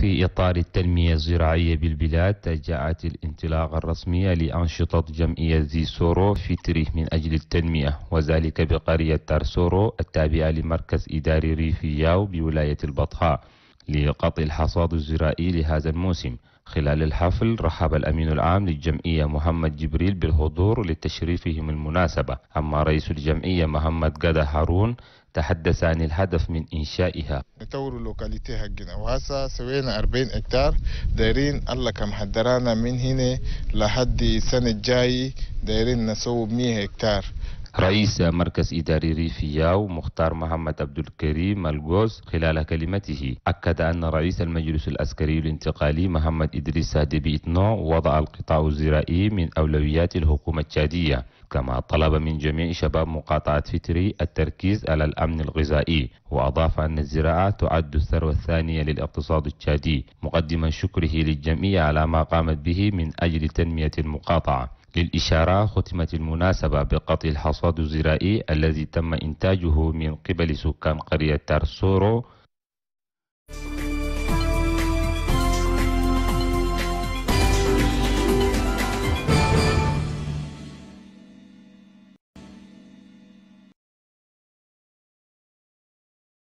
في إطار التنمية الزراعية بالبلاد جاءت الانطلاقة الرسمية لأنشطة جمعية زي سورو في تريح من أجل التنمية وذلك بقرية تارسورو التابعة لمركز إداري ريفي ياو بولاية البطحاء لقطع الحصاد الزراعي لهذا الموسم خلال الحفل رحب الأمين العام للجمعية محمد جبريل بالحضور لتشريفهم المناسبة أما رئيس الجمعية محمد قدا هارون تحدث عن الهدف من إنشائها نطور لوكاليتي حقنا وهسا سوينا 40 هكتار دايرين الله كم حدرانا من هنا لحد السنة الجاي دايرين نسوي 100 هكتار رئيس مركز إداري ريفي ياو مختار محمد عبد الكريم الغوز خلال كلمته أكد أن رئيس المجلس العسكري الانتقالي محمد إدريس هادي بإتنو وضع القطاع الزراعي من أولويات الحكومة التشادية كما طلب من جميع شباب مقاطعة فتري التركيز على الأمن الغذائي وأضاف أن الزراعة تعد الثروة الثانية للاقتصاد التشادي مقدما شكره للجميع على ما قامت به من أجل تنمية المقاطعة للإشارة ختمت المناسبة بقطع الحصاد الزراعي الذي تم إنتاجه من قبل سكان قرية تارسورو